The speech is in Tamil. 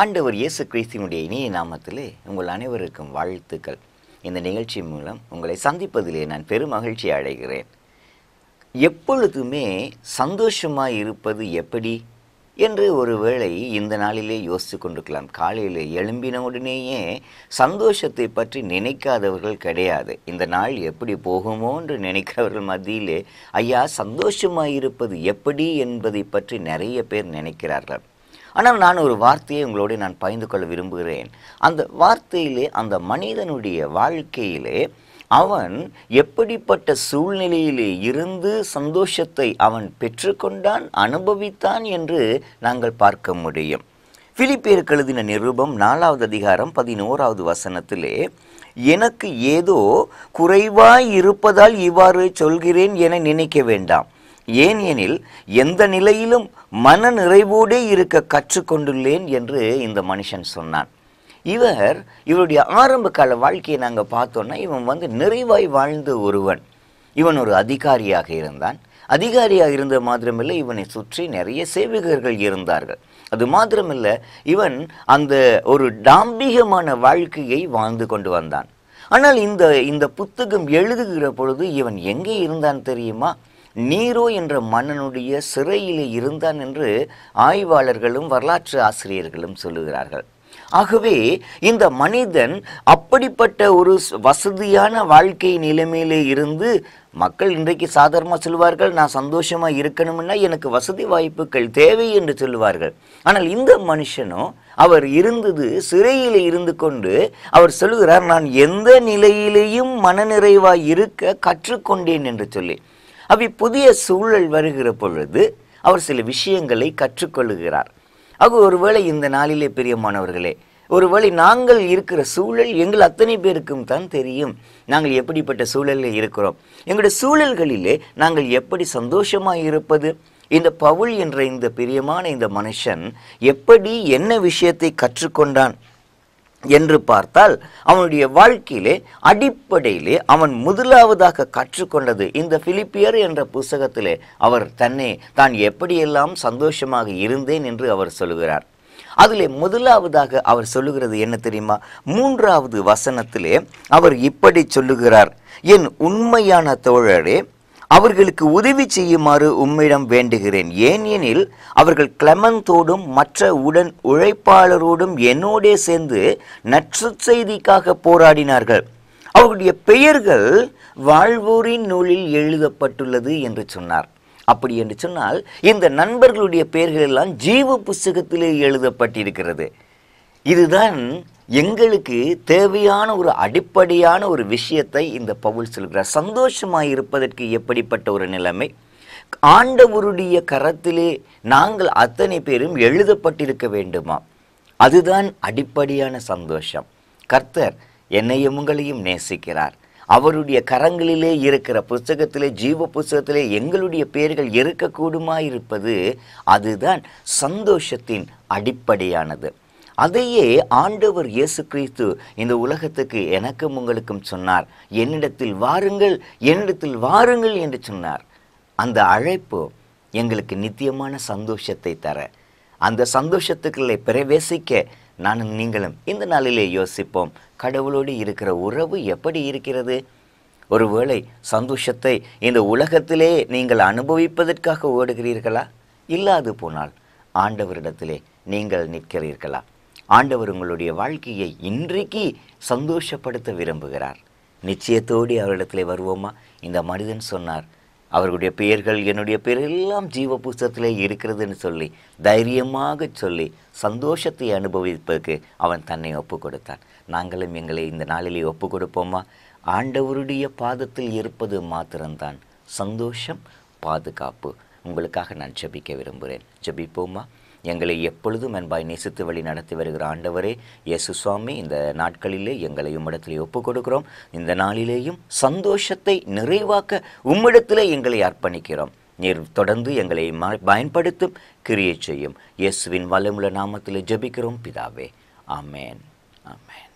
ஆண்டவர் இயேசு கிறிஸ்தினுடைய இணைய நாமத்திலே உங்கள் அனைவருக்கும் வாழ்த்துக்கள் இந்த நிகழ்ச்சி மூலம் உங்களை சந்திப்பதிலே நான் பெரும் மகிழ்ச்சி அடைகிறேன் எப்பொழுதுமே சந்தோஷமாக இருப்பது எப்படி என்று ஒரு வேளை இந்த நாளிலே யோசித்து கொண்டிருக்கலாம் காலையில் எழும்பின உடனேயே சந்தோஷத்தை பற்றி நினைக்காதவர்கள் கிடையாது இந்த நாள் எப்படி போகுமோ என்று நினைக்கிறவர்கள் மத்தியிலே ஐயா சந்தோஷமாக இருப்பது எப்படி என்பதை பற்றி நிறைய பேர் நினைக்கிறார்கள் ஆனால் நான் ஒரு வார்த்தையை உங்களோடு நான் பகிர்ந்து கொள்ள விரும்புகிறேன் அந்த வார்த்தையிலே அந்த மனிதனுடைய வாழ்க்கையிலே அவன் எப்படிப்பட்ட சூழ்நிலையிலே இருந்து சந்தோஷத்தை அவன் பெற்றுக்கொண்டான் அனுபவித்தான் என்று நாங்கள் பார்க்க முடியும் பிலிப்பேர் எழுதின நிருபம் நாலாவது அதிகாரம் பதினோராவது வசனத்திலே எனக்கு ஏதோ குறைவாய் இருப்பதால் இவ்வாறு சொல்கிறேன் என நினைக்க வேண்டாம் ஏன் எனில் எந்த நிலையிலும் மன நிறைவோடே இருக்க கற்றுக்கொண்டுள்ளேன் என்று இந்த மனுஷன் சொன்னான் இவர் இவருடைய ஆரம்ப கால வாழ்க்கையை நாங்கள் பார்த்தோன்னா இவன் வந்து நிறைவாய் வாழ்ந்த ஒருவன் இவன் ஒரு அதிகாரியாக இருந்தான் அதிகாரியாக இருந்த மாத்திரமில்லை இவனை சுற்றி நிறைய சேவகர்கள் இருந்தார்கள் அது மாத்திரமில்லை இவன் அந்த ஒரு டாம்பிகமான வாழ்க்கையை வாழ்ந்து கொண்டு வந்தான் ஆனால் இந்த இந்த புத்தகம் எழுதுகிற பொழுது இவன் எங்கே இருந்தான் தெரியுமா நீரோ என்ற மன்னனுடைய சிறையிலே இருந்தான் என்று ஆய்வாளர்களும் வரலாற்று ஆசிரியர்களும் சொல்லுகிறார்கள் ஆகவே இந்த மனிதன் அப்படிப்பட்ட ஒரு வசதியான வாழ்க்கை நிலைமையிலே இருந்து மக்கள் இன்றைக்கு சாதாரணமாக சொல்லுவார்கள் நான் சந்தோஷமாக இருக்கணும்னா எனக்கு வசதி வாய்ப்புகள் தேவை என்று சொல்லுவார்கள் ஆனால் இந்த மனுஷனும் அவர் இருந்தது சிறையில் இருந்து கொண்டு அவர் சொல்லுகிறார் நான் எந்த நிலையிலேயும் மனநிறைவாக இருக்க கற்றுக்கொண்டேன் என்று சொல்லி அப்படி புதிய சூழல் வருகிற பொழுது அவர் சில விஷயங்களை கற்றுக்கொள்ளுகிறார் அது ஒருவேளை இந்த நாளிலே பிரியமானவர்களே ஒருவேளை நாங்கள் இருக்கிற சூழல் எங்கள் அத்தனை பேருக்கும் தான் தெரியும் நாங்கள் எப்படிப்பட்ட சூழலில் இருக்கிறோம் எங்களுடைய சூழல்களிலே நாங்கள் எப்படி சந்தோஷமாக இருப்பது இந்த பவுல் என்ற இந்த பிரியமான இந்த மனுஷன் எப்படி என்ன விஷயத்தை கற்றுக்கொண்டான் என்று பார்த்தால் அவனுடைய வாழ்க்கையிலே அடிப்படையிலே அவன் முதலாவதாக கற்றுக்கொண்டது இந்த பிலிப்பியர் என்ற புஸ்தகத்திலே அவர் தன்னை தான் எப்படியெல்லாம் சந்தோஷமாக இருந்தேன் என்று அவர் சொல்கிறார் அதிலே முதலாவதாக அவர் சொல்லுகிறது என்ன தெரியுமா மூன்றாவது வசனத்திலே அவர் இப்படி சொல்லுகிறார் என் உண்மையான தோழரே அவர்களுக்கு உதவி செய்யுமாறு உம்மிடம் வேண்டுகிறேன் ஏனெனில் அவர்கள் கிளமந்தோடும் மற்ற உடன் உழைப்பாளரோடும் என்னோடே சேர்ந்து செய்திக்காக போராடினார்கள் அவருடைய பெயர்கள் வாழ்வோரின் நூலில் எழுதப்பட்டுள்ளது என்று சொன்னார் அப்படி என்று சொன்னால் இந்த நண்பர்களுடைய பெயர்கள் எல்லாம் ஜீவ புஸ்தகத்திலே எழுதப்பட்டிருக்கிறது இதுதான் எங்களுக்கு தேவையான ஒரு அடிப்படையான ஒரு விஷயத்தை இந்த பவுல் சொல்கிறார் சந்தோஷமாக இருப்பதற்கு எப்படிப்பட்ட ஒரு நிலைமை ஆண்டவருடைய கரத்திலே நாங்கள் அத்தனை பேரும் எழுதப்பட்டிருக்க வேண்டுமா அதுதான் அடிப்படையான சந்தோஷம் கர்த்தர் என்னையும் உங்களையும் நேசிக்கிறார் அவருடைய கரங்களிலே இருக்கிற புஸ்தகத்திலே ஜீவ புஸ்தகத்திலே எங்களுடைய பேர்கள் இருக்கக்கூடுமா இருப்பது அதுதான் சந்தோஷத்தின் அடிப்படையானது அதையே ஆண்டவர் இயேசு கிறிஸ்து இந்த உலகத்துக்கு எனக்கும் உங்களுக்கும் சொன்னார் என்னிடத்தில் வாருங்கள் என்னிடத்தில் வாருங்கள் என்று சொன்னார் அந்த அழைப்பு எங்களுக்கு நித்தியமான சந்தோஷத்தை தர அந்த சந்தோஷத்துக்குள்ளே பிரவேசிக்க நானும் நீங்களும் இந்த நாளிலே யோசிப்போம் கடவுளோடு இருக்கிற உறவு எப்படி இருக்கிறது ஒருவேளை சந்தோஷத்தை இந்த உலகத்திலே நீங்கள் அனுபவிப்பதற்காக ஓடுகிறீர்களா இல்லாது போனால் ஆண்டவரிடத்திலே நீங்கள் நிற்கிறீர்களா ஆண்டவர் உங்களுடைய வாழ்க்கையை இன்றைக்கு சந்தோஷப்படுத்த விரும்புகிறார் நிச்சயத்தோடு அவரிடத்தில் வருவோமா இந்த மனிதன் சொன்னார் அவர்களுடைய பெயர்கள் என்னுடைய பெயர் எல்லாம் ஜீவ புஸ்தத்திலே இருக்கிறதுன்னு சொல்லி தைரியமாக சொல்லி சந்தோஷத்தை அனுபவிப்பதற்கு அவன் தன்னை ஒப்பு கொடுத்தான் நாங்களும் எங்களை இந்த நாளிலே ஒப்பு கொடுப்போமா ஆண்டவருடைய பாதத்தில் இருப்பது மாத்திரம்தான் சந்தோஷம் பாதுகாப்பு உங்களுக்காக நான் ஜபிக்க விரும்புகிறேன் ஜபிப்போமா எங்களை எப்பொழுதும் அன்பாய் நேசித்து வழி நடத்தி வருகிற ஆண்டவரே இயேசு சுவாமி இந்த நாட்களிலே எங்களை உம்மிடத்திலே ஒப்புக் கொடுக்கிறோம் இந்த நாளிலேயும் சந்தோஷத்தை நிறைவாக்க உம்மிடத்திலே எங்களை அர்ப்பணிக்கிறோம் நீர் தொடர்ந்து எங்களை பயன்படுத்தும் கிரியை செய்யும் இயேசுவின் வலமுள்ள நாமத்தில் ஜபிக்கிறோம் பிதாவே ஆமேன் ஆமேன்